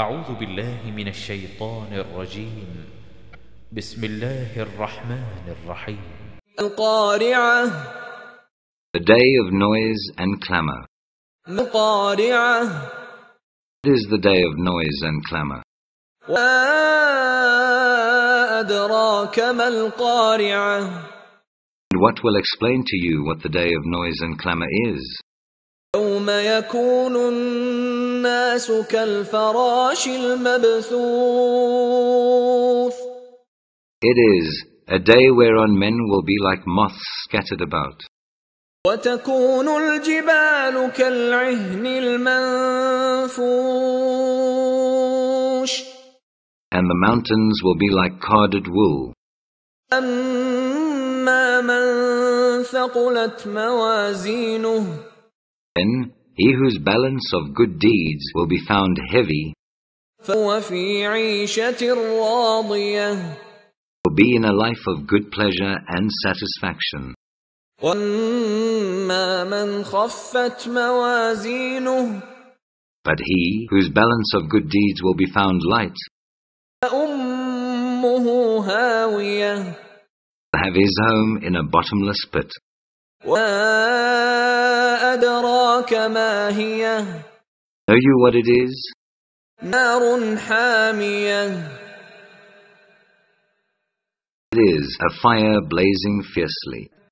أعوذ بالله من الشيطان الرجيم بسم الله الرحمن الرحيم القارعة The day of noise and clamor. القارعة It is the day of noise and clamor. وما أدراك ما القارعة And what will explain to you what the day of noise and clamor is? يوم يكون الناس كالفراش المبثوث It is a day whereon men will be like moths scattered about. وتكون الجبال كالعهن المنفوش And the mountains will be like carded wool. أما من ثقلت موازينه Then, he whose balance of good deeds will be found heavy will be in a life of good pleasure and satisfaction. But he whose balance of good deeds will be found light will have his home in a bottomless pit. Know you what it is? It is a fire blazing fiercely.